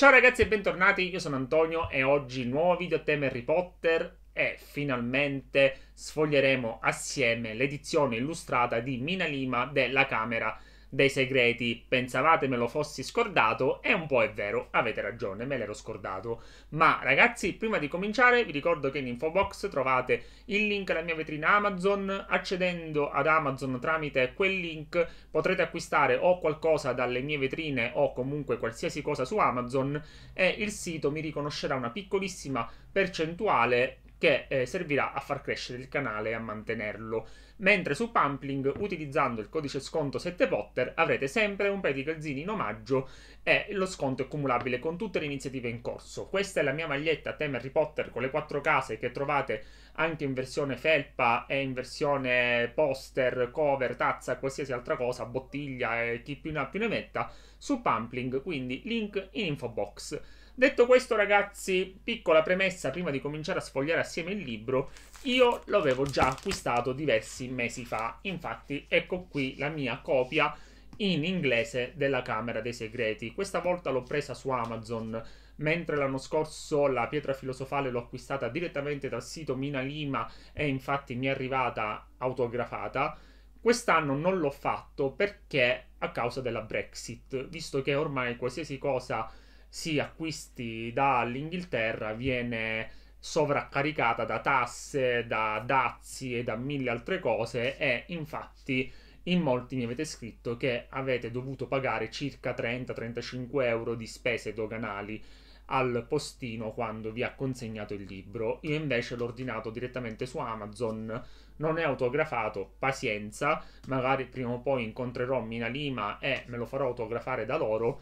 Ciao ragazzi e bentornati, io sono Antonio e oggi nuovo video a tema Harry Potter e finalmente sfoglieremo assieme l'edizione illustrata di Mina Lima della Camera dei segreti. Pensavate me lo fossi scordato e un po' è vero, avete ragione, me l'ero scordato. Ma ragazzi, prima di cominciare vi ricordo che in info box trovate il link alla mia vetrina Amazon. Accedendo ad Amazon tramite quel link potrete acquistare o qualcosa dalle mie vetrine o comunque qualsiasi cosa su Amazon e il sito mi riconoscerà una piccolissima percentuale che eh, servirà a far crescere il canale e a mantenerlo. Mentre su Pampling, utilizzando il codice sconto 7Potter, avrete sempre un paio di calzini in omaggio e lo sconto è cumulabile con tutte le iniziative in corso. Questa è la mia maglietta a tema Harry Potter con le quattro case che trovate anche in versione felpa e in versione poster, cover, tazza, qualsiasi altra cosa, bottiglia e chi più ne ha più ne metta su Pampling, quindi link in info box. Detto questo, ragazzi, piccola premessa prima di cominciare a sfogliare assieme il libro. Io l'avevo già acquistato diversi mesi fa. Infatti, ecco qui la mia copia in inglese della Camera dei Segreti. Questa volta l'ho presa su Amazon mentre l'anno scorso la pietra filosofale l'ho acquistata direttamente dal sito Mina Lima e infatti mi è arrivata autografata. Quest'anno non l'ho fatto perché a causa della Brexit, visto che ormai qualsiasi cosa si acquisti dall'Inghilterra viene sovraccaricata da tasse, da dazi e da mille altre cose e infatti in molti mi avete scritto che avete dovuto pagare circa 30-35 euro di spese doganali al postino quando vi ha consegnato il libro. Io invece l'ho ordinato direttamente su Amazon, non è autografato, pazienza, magari prima o poi incontrerò Mina Lima e me lo farò autografare da loro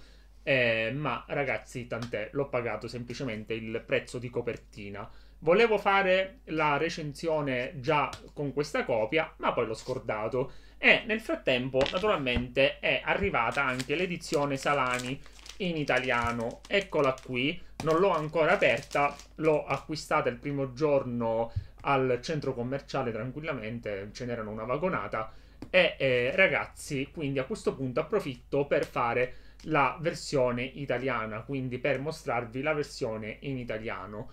eh, ma ragazzi, tant'è, l'ho pagato semplicemente il prezzo di copertina. Volevo fare la recensione già con questa copia, ma poi l'ho scordato. E nel frattempo, naturalmente, è arrivata anche l'edizione Salani in italiano. Eccola qui, non l'ho ancora aperta, l'ho acquistata il primo giorno al centro commerciale tranquillamente, ce n'erano una vagonata. E eh, ragazzi, quindi a questo punto approfitto per fare la versione italiana, quindi per mostrarvi la versione in italiano.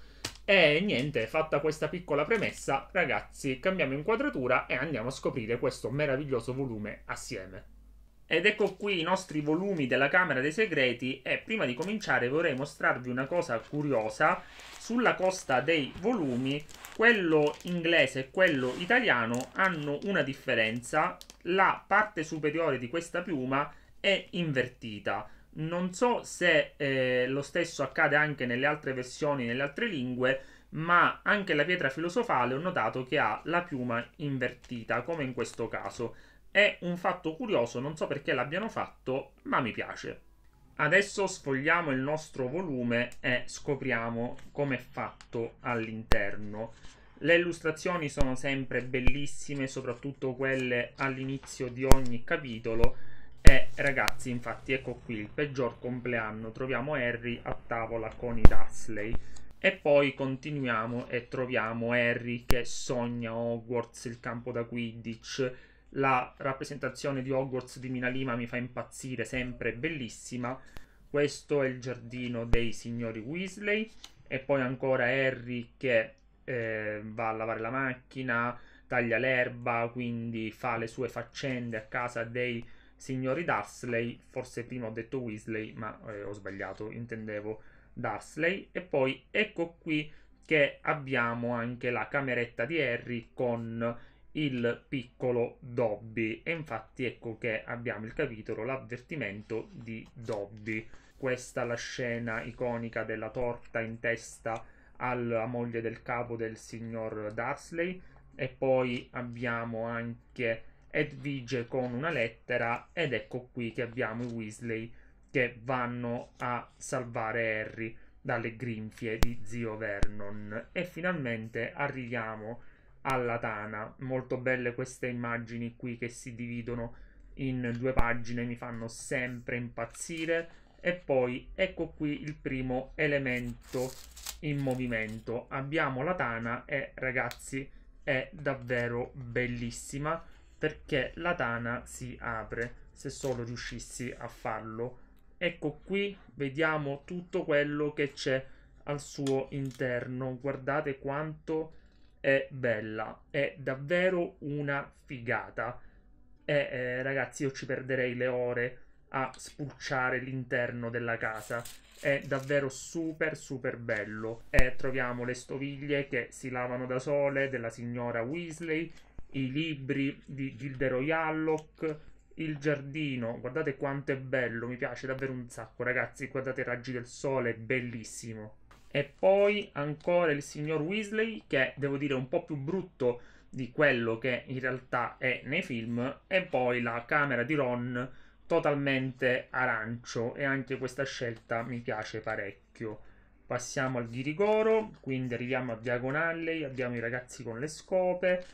E niente, fatta questa piccola premessa, ragazzi, cambiamo inquadratura e andiamo a scoprire questo meraviglioso volume assieme. Ed ecco qui i nostri volumi della Camera dei Segreti e prima di cominciare vorrei mostrarvi una cosa curiosa. Sulla costa dei volumi, quello inglese e quello italiano hanno una differenza. La parte superiore di questa piuma è invertita. Non so se eh, lo stesso accade anche nelle altre versioni, nelle altre lingue, ma anche la pietra filosofale ho notato che ha la piuma invertita, come in questo caso. È un fatto curioso, non so perché l'abbiano fatto, ma mi piace. Adesso sfogliamo il nostro volume e scopriamo com'è fatto all'interno. Le illustrazioni sono sempre bellissime, soprattutto quelle all'inizio di ogni capitolo e eh, ragazzi, infatti, ecco qui il peggior compleanno. Troviamo Harry a tavola con i Dursley. E poi continuiamo e troviamo Harry che sogna Hogwarts, il campo da Quidditch. La rappresentazione di Hogwarts di Mina Lima mi fa impazzire, sempre bellissima. Questo è il giardino dei signori Weasley. E poi ancora Harry che eh, va a lavare la macchina, taglia l'erba, quindi fa le sue faccende a casa dei signori Dursley, forse prima ho detto Weasley, ma eh, ho sbagliato, intendevo Dursley. E poi ecco qui che abbiamo anche la cameretta di Harry con il piccolo Dobby. E infatti ecco che abbiamo il capitolo L'avvertimento di Dobby. Questa è la scena iconica della torta in testa alla moglie del capo del signor Dursley. E poi abbiamo anche edvige con una lettera ed ecco qui che abbiamo i Weasley che vanno a salvare Harry dalle grinfie di zio Vernon e finalmente arriviamo alla tana molto belle queste immagini qui che si dividono in due pagine mi fanno sempre impazzire e poi ecco qui il primo elemento in movimento abbiamo la tana e ragazzi è davvero bellissima perché la tana si apre se solo riuscissi a farlo. Ecco qui vediamo tutto quello che c'è al suo interno. Guardate quanto è bella, è davvero una figata. E eh, eh, ragazzi, io ci perderei le ore a spulciare l'interno della casa. È davvero super super bello. E eh, troviamo le stoviglie che si lavano da sole della signora Weasley i libri di Gilderoy Hallock, il giardino, guardate quanto è bello, mi piace davvero un sacco, ragazzi, guardate i raggi del sole, è bellissimo. E poi ancora il signor Weasley, che devo dire è un po' più brutto di quello che in realtà è nei film, e poi la camera di Ron totalmente arancio e anche questa scelta mi piace parecchio. Passiamo al ghirigoro, quindi arriviamo a Diagonalley, abbiamo i ragazzi con le scope,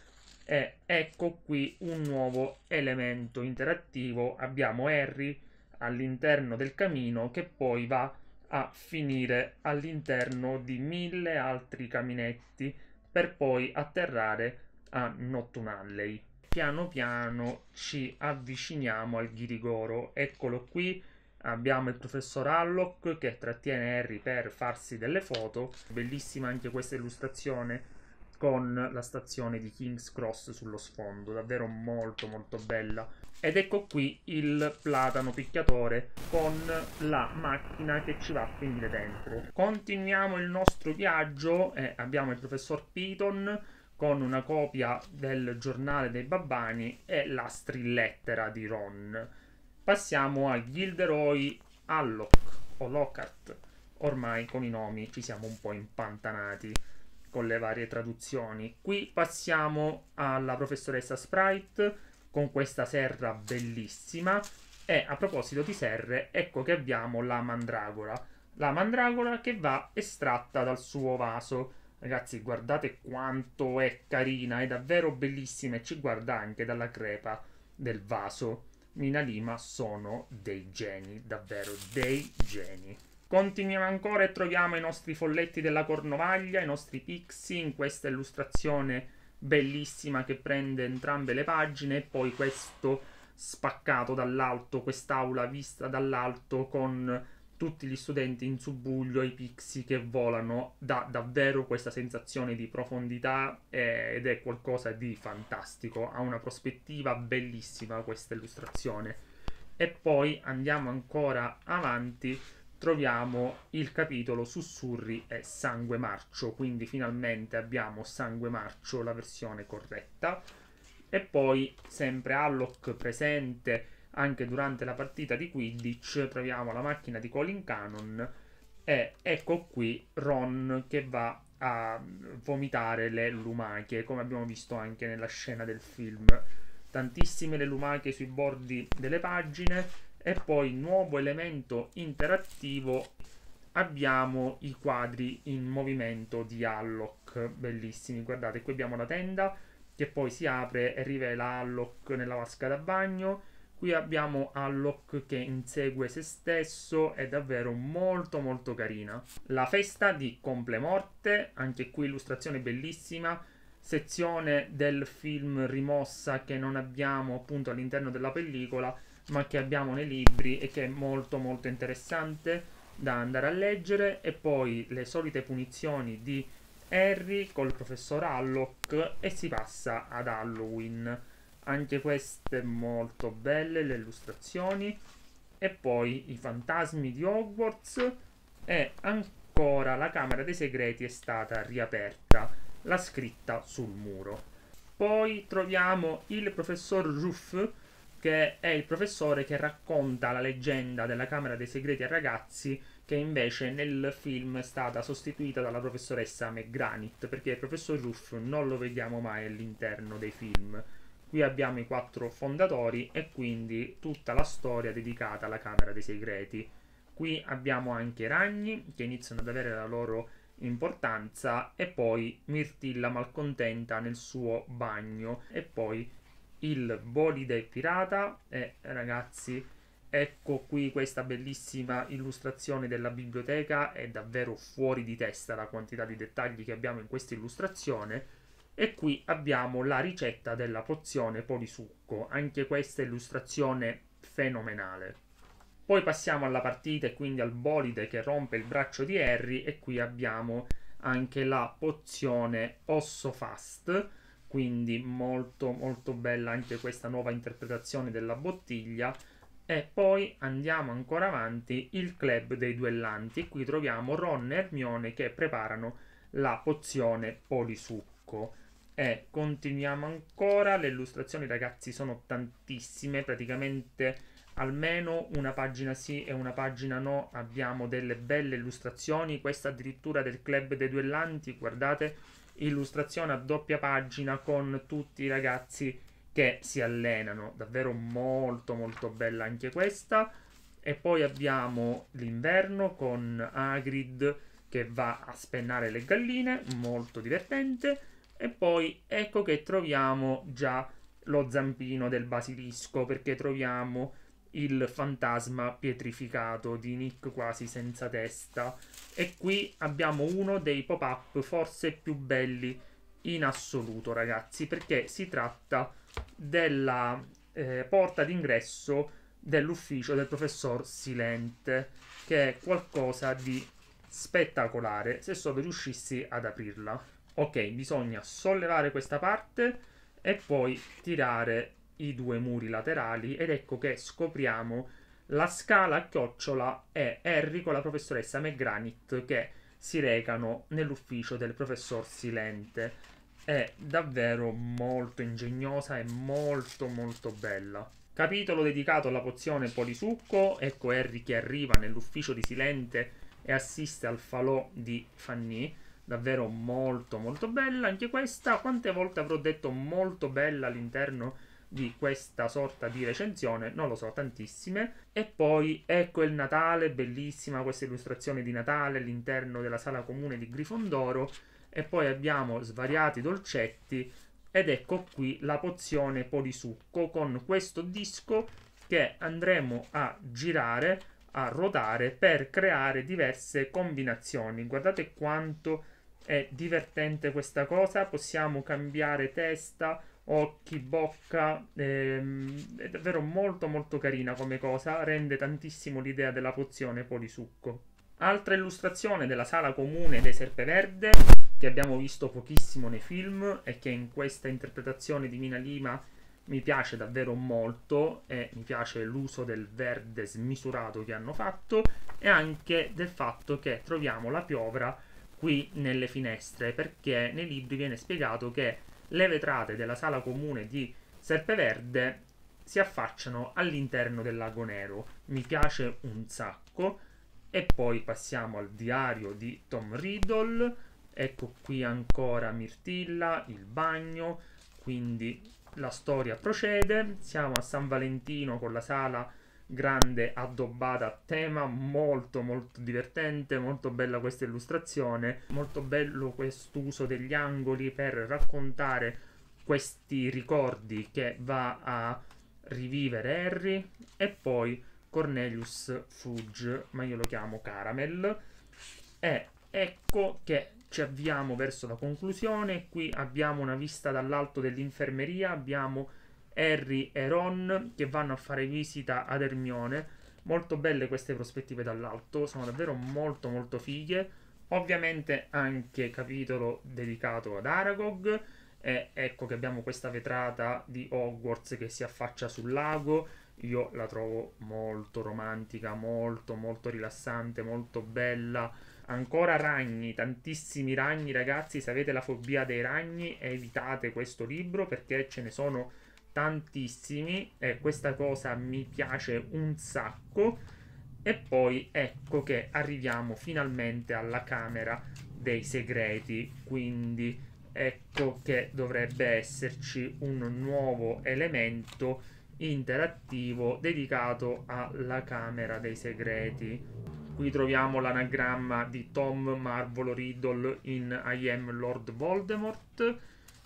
e ecco qui un nuovo elemento interattivo. Abbiamo Harry all'interno del camino che poi va a finire all'interno di mille altri caminetti per poi atterrare a Notton Nottunalley. Piano piano ci avviciniamo al Ghirigoro. Eccolo qui. Abbiamo il professor Alloc che trattiene Harry per farsi delle foto. Bellissima anche questa illustrazione con la stazione di King's Cross sullo sfondo, davvero molto molto bella. Ed ecco qui il platano picchiatore con la macchina che ci va a finire dentro. Continuiamo il nostro viaggio e eh, abbiamo il professor Piton con una copia del giornale dei babbani e la strillettera di Ron. Passiamo a Gilderoy Alloc o Lockhart, ormai con i nomi ci siamo un po' impantanati con le varie traduzioni. Qui passiamo alla professoressa Sprite con questa serra bellissima. E a proposito di serre, ecco che abbiamo la mandragora. La mandragora che va estratta dal suo vaso. Ragazzi, guardate quanto è carina, è davvero bellissima e ci guarda anche dalla crepa del vaso. Mina Lima sono dei geni, davvero dei geni. Continuiamo ancora e troviamo i nostri folletti della cornovaglia, i nostri pixi in questa illustrazione bellissima che prende entrambe le pagine e poi questo spaccato dall'alto, quest'aula vista dall'alto con tutti gli studenti in subbuglio, i pixi che volano, dà davvero questa sensazione di profondità eh, ed è qualcosa di fantastico, ha una prospettiva bellissima questa illustrazione. E poi andiamo ancora avanti troviamo il capitolo Sussurri e Sangue Marcio, quindi finalmente abbiamo Sangue Marcio, la versione corretta. E poi, sempre Alloc presente anche durante la partita di Quidditch, troviamo la macchina di Colin Cannon e ecco qui Ron che va a vomitare le lumache, come abbiamo visto anche nella scena del film. Tantissime le lumache sui bordi delle pagine, e poi nuovo elemento interattivo abbiamo i quadri in movimento di Alloc, bellissimi, guardate, qui abbiamo la tenda che poi si apre e rivela Alloc nella vasca da bagno, qui abbiamo Alloc che insegue se stesso, è davvero molto molto carina. La festa di Complemorte, anche qui illustrazione bellissima, sezione del film rimossa che non abbiamo appunto all'interno della pellicola, ma che abbiamo nei libri e che è molto molto interessante da andare a leggere e poi le solite punizioni di Harry col professor Alloc e si passa ad Halloween anche queste molto belle le illustrazioni e poi i fantasmi di Hogwarts e ancora la camera dei segreti è stata riaperta la scritta sul muro poi troviamo il professor Ruff che è il professore che racconta la leggenda della Camera dei Segreti ai ragazzi, che invece nel film è stata sostituita dalla professoressa McGranit, perché il professor Ruff non lo vediamo mai all'interno dei film. Qui abbiamo i quattro fondatori e quindi tutta la storia dedicata alla Camera dei Segreti. Qui abbiamo anche i ragni che iniziano ad avere la loro importanza e poi Mirtilla malcontenta nel suo bagno e poi il bolide pirata e ragazzi ecco qui questa bellissima illustrazione della biblioteca è davvero fuori di testa la quantità di dettagli che abbiamo in questa illustrazione e qui abbiamo la ricetta della pozione polisucco anche questa illustrazione fenomenale poi passiamo alla partita e quindi al bolide che rompe il braccio di Harry e qui abbiamo anche la pozione osso fast quindi molto molto bella anche questa nuova interpretazione della bottiglia e poi andiamo ancora avanti il club dei duellanti qui troviamo Ron e Hermione che preparano la pozione polisucco e continuiamo ancora le illustrazioni ragazzi sono tantissime praticamente almeno una pagina sì e una pagina no abbiamo delle belle illustrazioni questa addirittura del club dei duellanti guardate illustrazione a doppia pagina con tutti i ragazzi che si allenano. Davvero molto molto bella anche questa. E poi abbiamo l'inverno con Agrid che va a spennare le galline, molto divertente. E poi ecco che troviamo già lo zampino del basilisco perché troviamo il fantasma pietrificato di Nick quasi senza testa. E qui abbiamo uno dei pop-up forse più belli in assoluto, ragazzi, perché si tratta della eh, porta d'ingresso dell'ufficio del professor Silente, che è qualcosa di spettacolare se solo riuscissi ad aprirla. Ok, bisogna sollevare questa parte e poi tirare i due muri laterali ed ecco che scopriamo la scala a chiocciola e Harry con la professoressa McGranit che si recano nell'ufficio del professor Silente. È davvero molto ingegnosa e molto molto bella. Capitolo dedicato alla pozione polisucco, ecco Harry che arriva nell'ufficio di Silente e assiste al falò di Fanny davvero molto molto bella anche questa quante volte avrò detto molto bella all'interno di questa sorta di recensione, non lo so, tantissime. E poi ecco il Natale, bellissima questa illustrazione di Natale all'interno della sala comune di Grifondoro. E poi abbiamo svariati dolcetti ed ecco qui la pozione polisucco con questo disco che andremo a girare, a ruotare per creare diverse combinazioni. Guardate quanto è divertente questa cosa, possiamo cambiare testa, occhi, bocca, ehm, è davvero molto molto carina come cosa, rende tantissimo l'idea della pozione polisucco. Altra illustrazione della sala comune dei Serpeverde, che abbiamo visto pochissimo nei film e che in questa interpretazione di Mina Lima mi piace davvero molto e mi piace l'uso del verde smisurato che hanno fatto e anche del fatto che troviamo la piovra qui nelle finestre perché nei libri viene spiegato che le vetrate della sala comune di Serpeverde si affacciano all'interno del lago nero. Mi piace un sacco. E poi passiamo al diario di Tom Riddle. Ecco qui ancora Mirtilla, il bagno. Quindi la storia procede. Siamo a San Valentino con la sala grande addobbata a tema, molto molto divertente, molto bella questa illustrazione, molto bello quest'uso degli angoli per raccontare questi ricordi che va a rivivere Harry e poi Cornelius Fudge, ma io lo chiamo Caramel e ecco che ci avviamo verso la conclusione, qui abbiamo una vista dall'alto dell'infermeria, abbiamo Harry e Ron che vanno a fare visita ad Hermione. Molto belle queste prospettive dall'alto, sono davvero molto molto fighe. Ovviamente anche capitolo dedicato ad Aragog. E ecco che abbiamo questa vetrata di Hogwarts che si affaccia sul lago. Io la trovo molto romantica, molto molto rilassante, molto bella. Ancora ragni, tantissimi ragni, ragazzi. Se avete la fobia dei ragni, evitate questo libro perché ce ne sono tantissimi e questa cosa mi piace un sacco e poi ecco che arriviamo finalmente alla camera dei segreti quindi ecco che dovrebbe esserci un nuovo elemento interattivo dedicato alla camera dei segreti qui troviamo l'anagramma di Tom Marvolo Riddle in I Am Lord Voldemort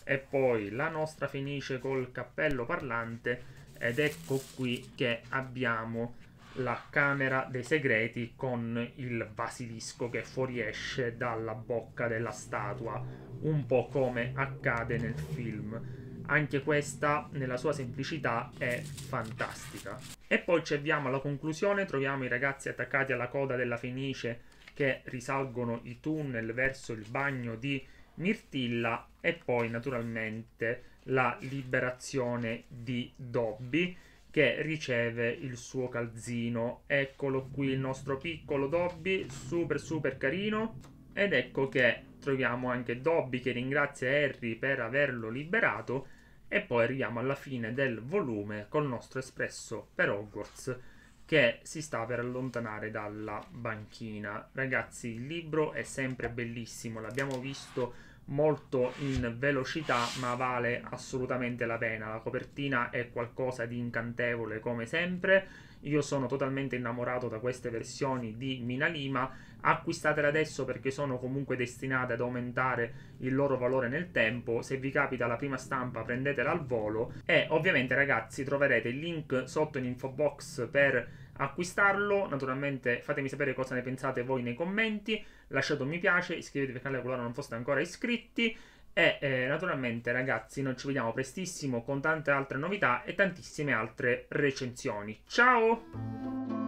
e poi la nostra fenice col cappello parlante ed ecco qui che abbiamo la camera dei segreti con il basilisco che fuoriesce dalla bocca della statua, un po' come accade nel film. Anche questa, nella sua semplicità, è fantastica. E poi ci avviamo alla conclusione, troviamo i ragazzi attaccati alla coda della Fenice che risalgono i tunnel verso il bagno di Mirtilla e poi naturalmente la liberazione di Dobby che riceve il suo calzino. Eccolo qui il nostro piccolo Dobby, super super carino. Ed ecco che troviamo anche Dobby che ringrazia Harry per averlo liberato e poi arriviamo alla fine del volume col nostro espresso per Hogwarts che si sta per allontanare dalla banchina. Ragazzi, il libro è sempre bellissimo, l'abbiamo visto molto in velocità, ma vale assolutamente la pena. La copertina è qualcosa di incantevole come sempre. Io sono totalmente innamorato da queste versioni di Mina Lima. Acquistatele adesso perché sono comunque destinate ad aumentare il loro valore nel tempo. Se vi capita la prima stampa, prendetela al volo. E ovviamente, ragazzi, troverete il link sotto in info box per acquistarlo. Naturalmente fatemi sapere cosa ne pensate voi nei commenti, lasciate un mi piace, iscrivetevi al canale qualora non foste ancora iscritti. E eh, naturalmente ragazzi noi ci vediamo prestissimo con tante altre novità e tantissime altre recensioni. Ciao!